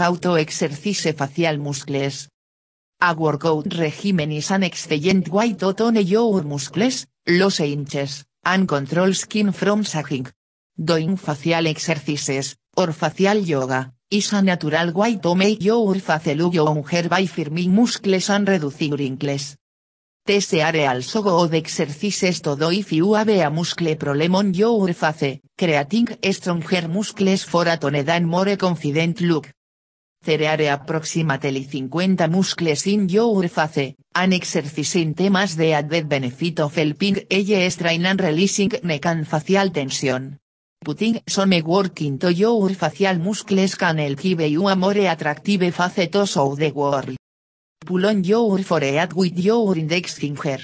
Auto facial muscles. A workout regimen is an excellent way to tone your muscles, lose inches, and control skin from sagging. Doing facial exercises, or facial yoga, is a natural way to make your face look younger by firming muscles and reducing wrinkles. These are also good exercises to do if you have a muscle problem on your face, creating stronger muscles for a toned and more confident look. Cereare aproximadamente 50 muscles in your face, an exercise in temas de added benefit of helping eye strain and releasing neck and facial tension. Putting some work to your facial muscles can help give you a more attractive to show the world. Pull on your forehead with your index finger.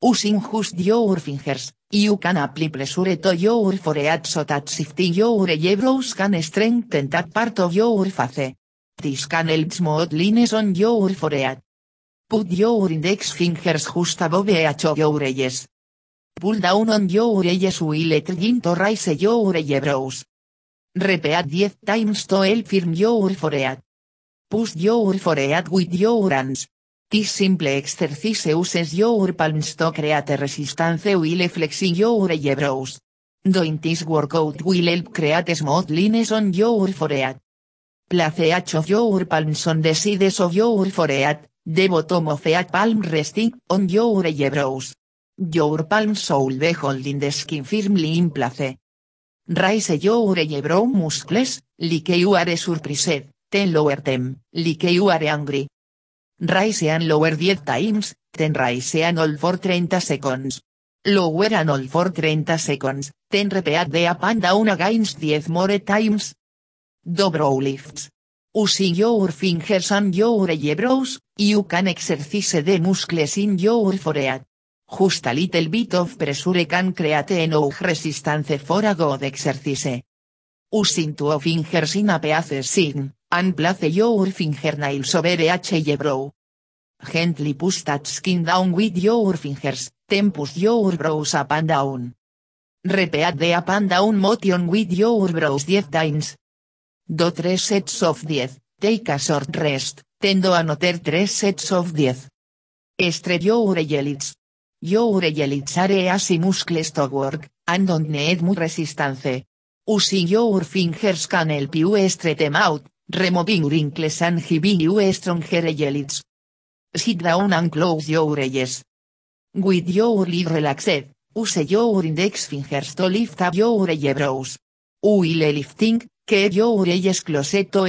Using just your fingers, you can apply pressure to your forehead so that shifting your eyebrows can strengthen that part of your face. This can help smooth lines on your forehead. Put your index fingers just above each of your eyes. Pull down on your eyes will it to raise your eyebrows. Repeat 10 times to help firm your forehead. Push your forehead with your hands. This simple exercise uses your palms to create resistance while flexing your eyebrows. Doing this workout will help create smooth lines on your forehead. Placeach of your palms on the sides of your forehead, the bottom of palm resting on your eyebrows. Your palm soul be holding the skin firmly in place. Raise your eyebrow muscles, like you are surprised, ten lower them, like you are angry. Raise and lower 10 times, ten raise and all for 30 seconds. Lower and all for 30 seconds, ten repeat the up and down against 10 more times, brow lifts. Using your fingers and your eyebrows, you can exercise the muscles in your forehead. Just a little bit of pressure can create enough resistance for a good exercise. Using two fingers in a peace sign, and place your fingernails over each eyebrow. Gently push that skin down with your fingers, then push your brows up and down. Repeat the up and down motion with your brows 10 times do 3 sets of 10, take a short rest, tendo a noter 3 sets of 10. Estre your elites. Your elites are y muscles to work, and don't need much resistance. Using your fingers can help you stretch them out, removing wrinkles and giving you stronger elites. Sit down and close your eyes. With your lid relaxed, use your index fingers to lift up your eyebrows. While lifting, que your closeto far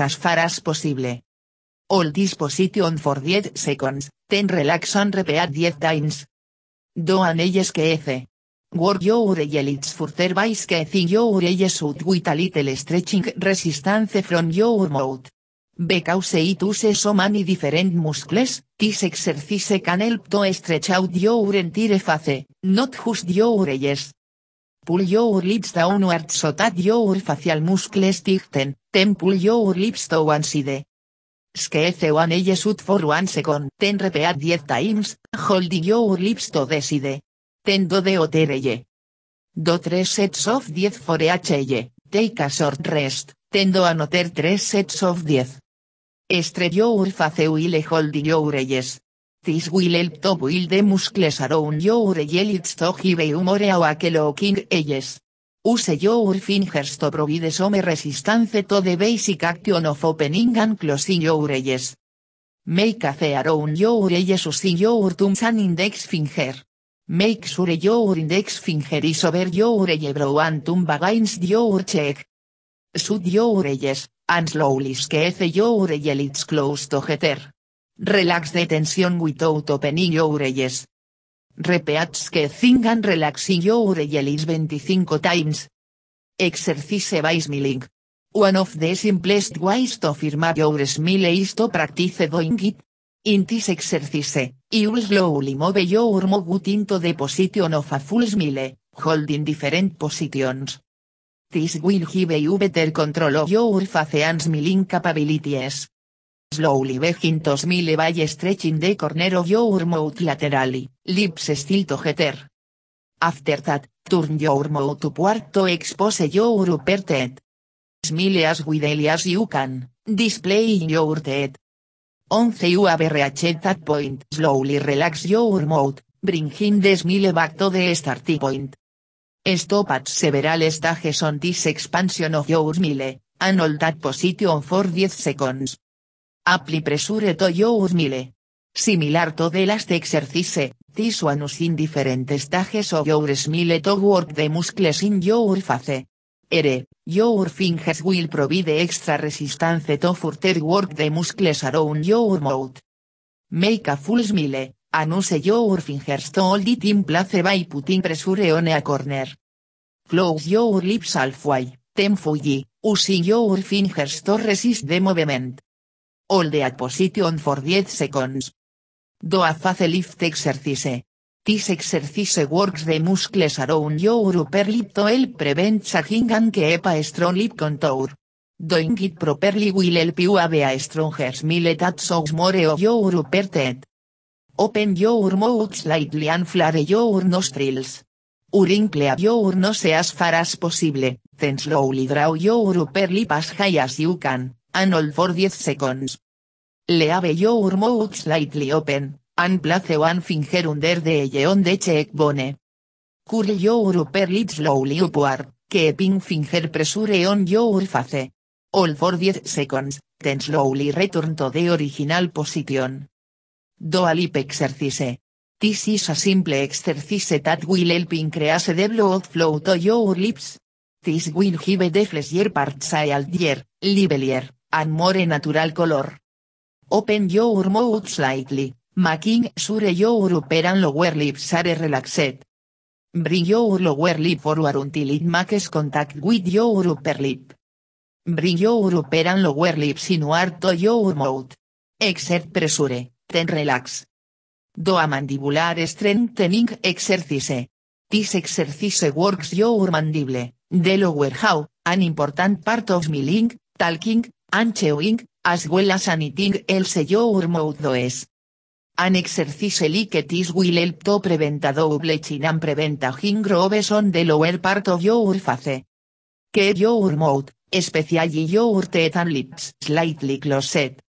as faras posible. All disposition for 10 seconds, then relax and repeat 10 times. Do an elles que efe. Work your eyelids further que sketching your out with a little stretching resistance from your mouth. Because it uses so many different muscles, this exercise can help to stretch out your entire face, not just your eyes. Pull your lips downwards so that your facial muscles tighten, then pull your lips to one side. Squeeze one edge for one second, then repeat 10 times, holding your lips to the side. Then do the other edge. Do 3 sets of 10 for each edge, take a short rest, then do another 3 sets of 10. Stretch your face while holding your edges, This will help to build the muscles around your eyelids to give you more awake-looking eyes. Use your fingers to provide some resistance to the basic action of opening and closing your eyes. Make a fair around your eyes using your thumbs and index finger. Make sure your index finger is over your eyebrow and thumb against your cheek. Shoot your eyes, and slowly squeeze your eyelids close together. Relax de tensión without opening your eyes. Repeat que thing and relax your eyes 25 times. Exercise by smiling. One of the simplest ways to firm your smile is to practice doing it. In this exercise, you slowly move your mouth into the position of a full smile, holding different positions. This will give you better control of your face and smiling capabilities slowly begintos mile by stretching the corner of your mouth laterally, lips still together. After that, turn your mouth to to expose your upper teeth. Smile as widely as you can, displaying your teeth. Once you have reached that point, slowly relax your mouth, bringing the smile back to the starting point. Stop at several stages on this expansion of your smile, and hold that position for 10 seconds. Apply presure to your mile. Similar to the last exercise, this one in different stages of your smile to work the muscles in your face. Ere, Your fingers will provide extra resistance to further work the muscles around your mouth. Make a full smile, and your fingers to hold it in place by putting pressure on a corner. Close your lips halfway, then fully, using your fingers to resist the movement hold the position for 10 seconds. Do a face lift exercise. This exercise works the muscles around your upper lip to help prevent sagging and keep a strong lip contour. Doing it properly will help you have a stronger smile that shows more of your upper teeth. Open your mouth slightly and flare your nostrils. Urinkle your nose as far as possible, then slowly draw your upper lip as high as you can and for 10 seconds. Leave your mouth slightly open, and place one finger under the eye on the bone. Curl your upper lip slowly upward, keeping finger pressure on your face. All for 10 seconds, then slowly return to the original position. Do a lip exercise. This is a simple exercise that will help increase the blood flow to your lips. This will give the fleshier parts a healthier, livelier, and more natural color. Open your mouth slightly, making sure your upper and lower lips are relaxed. Bring your lower lip forward until it makes contact with your upper lip. Bring your upper and lower lips inward to your mouth. Exert pressure, then relax. Do a mandibular strengthening exercise. This exercise works your mandible, the lower jaw, an important part of me link, talking, anchewing, as well as anything else your mouth does. An exercise like this will help to prevent a double chin and prevent a on the lower part of your face. Que your mouth, especially your teeth and lips slightly closed.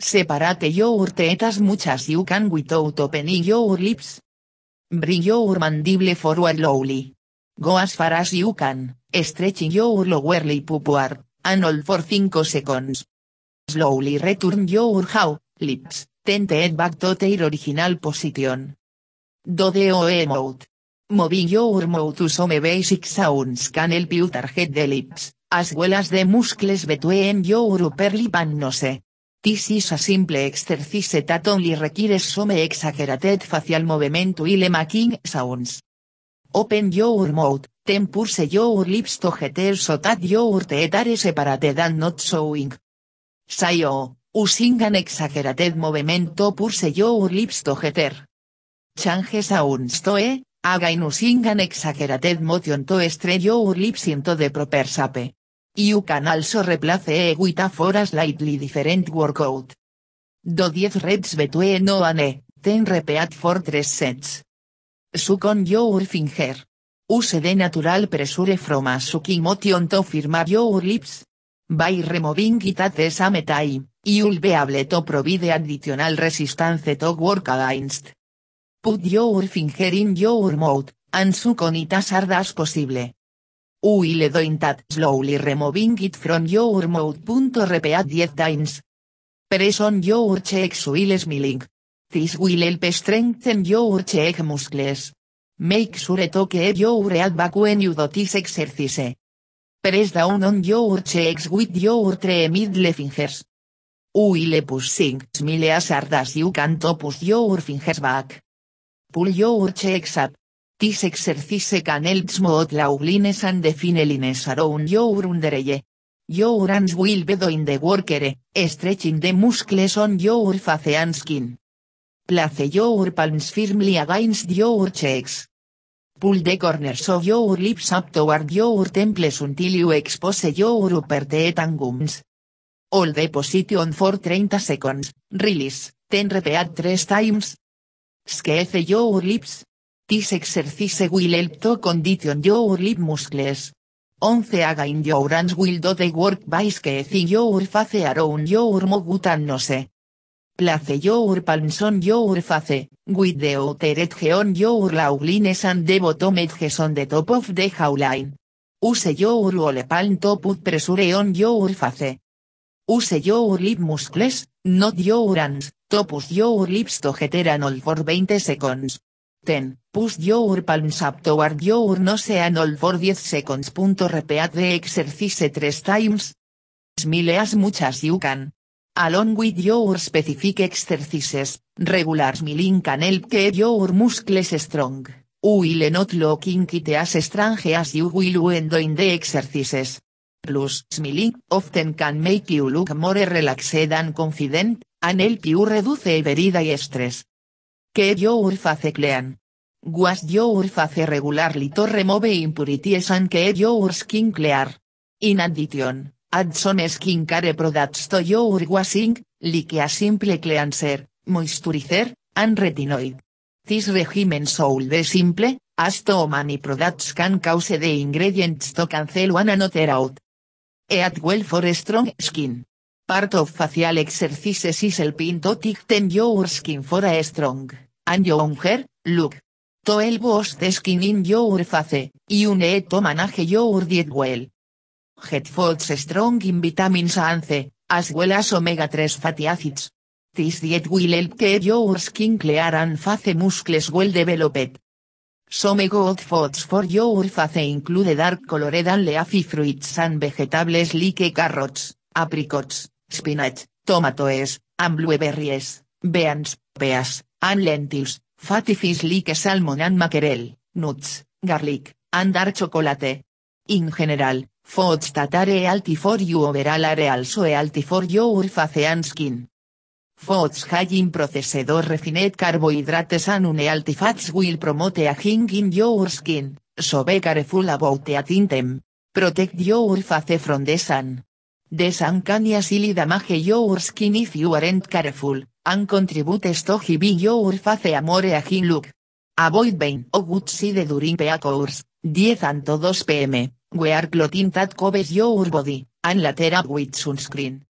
Separate your teeth as much as you can without opening your lips. Bring your mandible forward lowly. Go as far as you can, stretching your lower lip upward. Anol for 5 seconds. Slowly return your how, lips, tente back to their original position. Do the mode. Moving your mouth to some basic sounds can help you target the lips, as well as the muscles between your upper lip and nose. This is a simple exercise that only requires some exaggerated facial movement while making sounds. Open your mouth, yo your lips to get so that your teeth are separate dan not showing. Sayo, using an exaggerated movement to purse your lips to heter. Change sounds to haga again using an exaggerated motion to yo your lips into the proper shape. You can also replace e eh, with a for a slightly different workout. Do 10 reps between no and ten repeat for 3 sets. Suck on your finger use de natural pressure from a sucking motion to firm your lips. By removing it at the same time, you'll be able to provide additional resistance to work against. Put your finger in your mouth, and suck on it as hard as possible. Will in that slowly removing it from your mouth. Repeat 10 times. Press on your cheeks while smiling. This will help strengthen your cheek muscles. Make sure to keep your head back when you do this exercise. Press down on your checks with your three middle fingers. le push six as you can to push your fingers back. Pull your checks up. This exercise can help smooth outlines and define lines around your undereye. Your hands will be doing the workere, stretching the muscles on your face and skin. Place your palms firmly against your cheeks. Pull the corners of your lips up toward your temples until you expose your upper teeth and gums. Hold the position for 30 seconds, release, then repeat 3 times. Squeeze your lips. This exercise will help to condition your lip muscles. Once again your hands will do the work by squeezing your face around your mouth and nose place your palms on your face, with the outer edge on your laulines and the bottom on the top of the jawline. Use your whole palm to put pressure on your face. Use your lip muscles, not your hands, topus push your lips to get all for 20 seconds. Ten. Push your palms up toward your nose all for 10 seconds. Repeat the exercise 3 times. Smile as much as you can along with your specific exercises, regular smiling can help keep your muscles strong, will not looking it as strange as you will when doing the exercises. Plus, smiling often can make you look more relaxed and confident, and help you reduce y stress. Keep your face clean. Wash your face regularly to remove impurities and keep your skin clear. In addition, Adson Skincare Products to your washing, like a simple cleanser, moisturizer, and retinoid. This regimen soul de simple, as to many products can cause the ingredients to cancel one another out. Eat well for strong skin. Part of facial exercises is helping to ten your skin for a strong, and younger, look. To el boost the skin in your face, you need to manage your diet well. Headfoods strong in vitamins and C, as well as omega-3 fatty acids. This diet will help your skin clear and face muscles well developed. Some good foods for your face include dark colored and leafy fruits and vegetables like carrots, apricots, spinach, tomatoes, and blueberries, beans, peas, and lentils, fatty fish like salmon and mackerel, nuts, garlic, and dark chocolate. In general, Fots tatare alti for you overall are also alti for your and skin. Foods high in refined carbohydrates and fats will promote a in your skin, so be careful about the atintem. Protect your face from the sun. The sun can easily damage your skin if you aren't careful, and contribute to giving your face a more look. Avoid being out during peak hours, 10 and 2 pm. Wear clothing that covers your body, and later up with sunscreen.